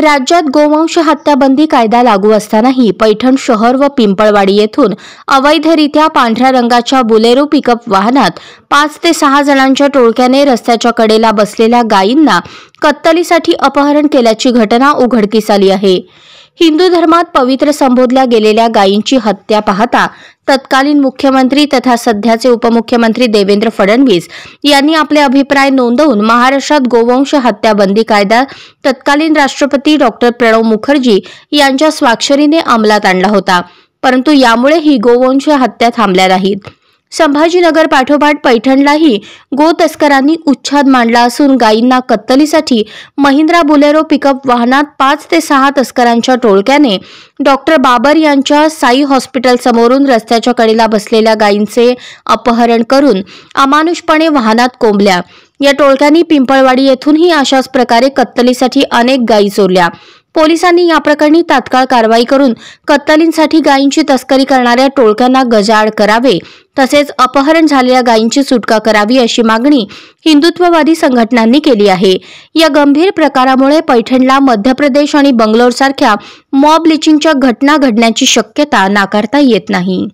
राज्यात गोवंश हत्याबंदी कायदा लागू असतानाही पैठण शहर व पिंपळवाडी येथून अवैधरित्या पांढऱ्या रंगाच्या बुलेरो पिकअप वाहनात पाच ते सहा जणांच्या टोळक्याने रस्त्याच्या कडेला बसलेल्या गायींना कत्तलीसाठी अपहरण केल्याची घटना उघडकीस आली आहे हिंदू धर्मात पवित्र संबोधल्या गेलेल्या गायींची हत्या पाहता तत्कालीन मुख्यमंत्री तथा सध्याचे उपमुख्यमंत्री देवेंद्र फडणवीस यांनी आपले अभिप्राय नोंदवून महाराष्ट्रात गोवंश हत्याबंदी कायदा तत्कालीन राष्ट्रपती डॉ प्रणव मुखर्जी यांच्या स्वाक्षरीने अंमलात आणला होता परंतु यामुळे ही गोवंश हत्या थांबल्या नाहीत संभाजीनगर पाठोपाठ पैठणलाही गो तस्करांनी उच्छाद मांडला असून गायींना कत्तलीसाठी महिंद्रा बुलेरो पिकअप वाहनात पाच ते सहा तस्करांच्या टोळक्याने डॉक्टर बाबर यांच्या साई हॉस्पिटल समोरून रस्त्याच्या कडेला बसलेल्या गायींचे अपहरण करून अमानुषपणे वाहनात कोंबल्या या टोळक्यांनी पिंपळवाडी येथूनही अशाच प्रकारे कत्तलीसाठी अनेक गायी चोरल्या पोलिसांनी या प्रकरणी तात्काळ कारवाई करून कत्तलींसाठी गायींची तस्करी करणाऱ्या टोळक्यांना गजाआड करावे तसेच अपहरण झालेल्या गायींची सुटका करावी अशी मागणी हिंदुत्ववादी संघटनांनी केली आहे या गंभीर प्रकारामुळे पैठणला मध्य प्रदेश आणि बंगलोरसारख्या मॉब लिचिंगच्या घटना घडण्याची शक्यता नाकारता येत नाही